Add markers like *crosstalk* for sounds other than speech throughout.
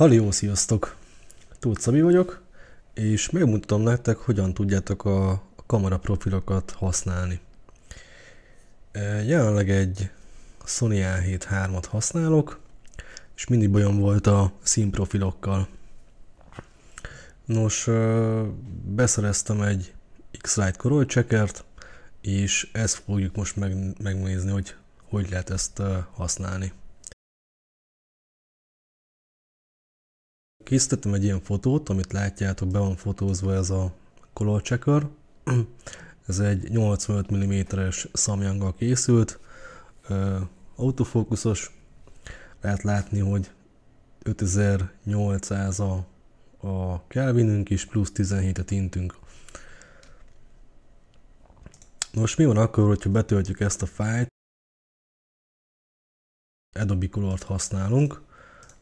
Halió, sziasztok! Tóth Szabi vagyok, és megmutatom nektek, hogyan tudjátok a kamera profilokat használni. E, jelenleg egy Sony A7 at használok, és mindig bajom volt a színprofilokkal. Nos, e, beszereztem egy X-Lite checkert, és ezt fogjuk most megnézni, hogy hogy lehet ezt e, használni. készítettem egy ilyen fotót, amit látjátok, be van fotózva ez a color checker. *clears throat* Ez egy 85 mm-es samyang készült, autofókuszos, lehet látni, hogy 5800 a, a Kelvinünk is, plusz 17 a tintünk. Most mi van akkor, hogyha betöltjük ezt a fájt, Adobe Color-t használunk,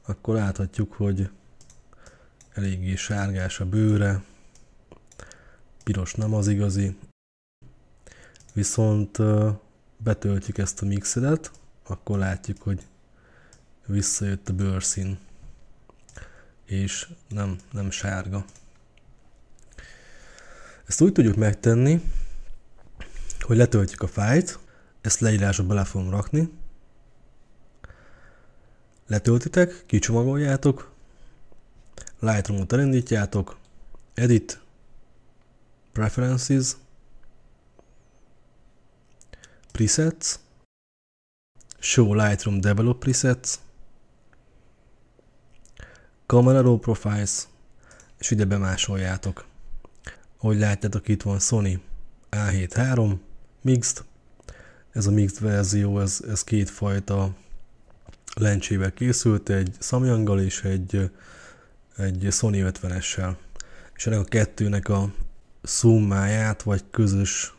akkor láthatjuk, hogy eléggé sárgás a bőre, piros nem az igazi, viszont betöltjük ezt a mixedet, akkor látjuk, hogy visszajött a bőrszín, és nem, nem sárga. Ezt úgy tudjuk megtenni, hogy letöltjük a fájt, ezt leírásba bele fogom rakni, letöltitek, kicsomagoljátok, Lightroom-ot elindítjátok, Edit, Preferences, Presets, Show Lightroom Develop Presets, Camera Raw Profiles, és ide bemásoljátok. Ahogy látjátok, itt van Sony A7 III, Mixed, ez a mixed verzió, ez, ez kétfajta lencsével készült, egy Samyanggal és egy egy Sony 50-essel. És ennek a kettőnek a szummáját, vagy közös,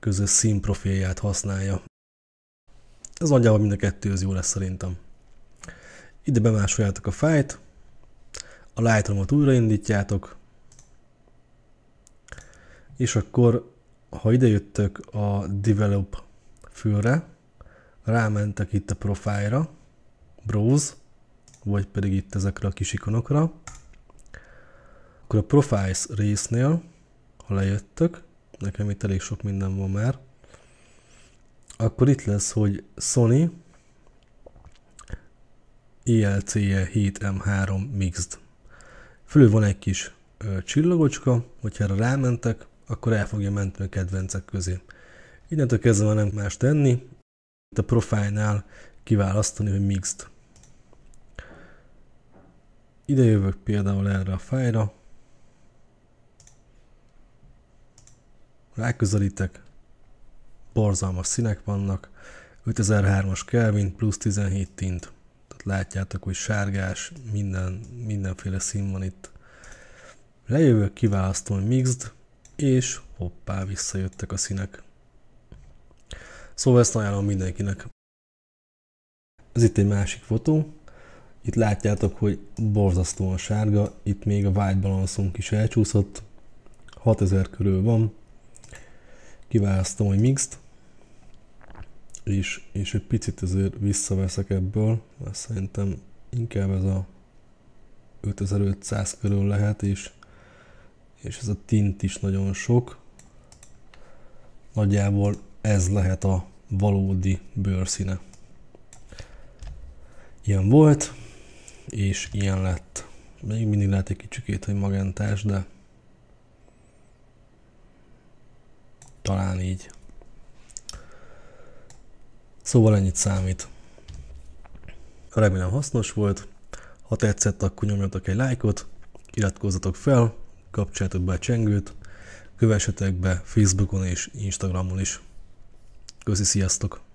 közös színprofilját használja. Ez nagyjából mind a kettő az jó lesz szerintem. Ide bemásoljátok a fájt, a Lightroom-ot újraindítjátok, és akkor, ha idejöttök a Develop fülre, rámentek itt a profile-ra, Browse, vagy pedig itt ezekre a kis ikonokra. Akkor a Profiles résznél, ha lejöttök, nekem itt elég sok minden van már, akkor itt lesz, hogy Sony ILCE 7M3 e Mixed. Fölül van egy kis ö, csillagocska, hogyha erre rámentek, akkor el fogja menteni a kedvencek közé. Innentől kezdve nem más tenni, itt a profilnál kiválasztani, hogy mixed. Ide jövök például erre a fájra. Ráközelítek. Borzalmas színek vannak. 5003-as Kelvin plusz 17 tint. Tehát látjátok, hogy sárgás, minden, mindenféle szín van itt. Lejövök, kiválasztom, hogy mixed, és hoppá, visszajöttek a színek. Szóval ezt ajánlom mindenkinek. Ez itt egy másik fotó, itt látjátok, hogy borzasztóan sárga, itt még a white balanszunk is elcsúszott, 6000 körül van. Kiválasztom, egy mixt, és, és egy picit azért visszaveszek ebből, mert szerintem inkább ez a 5500 körül lehet, és, és ez a tint is nagyon sok. Nagyjából ez lehet a valódi bőrszíne. Ilyen volt és ilyen lett. Még mindig lehet egy kicsikét, hogy magentás, de talán így. Szóval ennyit számít. Remélem hasznos volt. Ha tetszett, akkor nyomjatok egy lájkot, iratkozzatok fel, kapcsoljátok be a csengőt, kövessetek be Facebookon és Instagramon is. Köszi, sziasztok!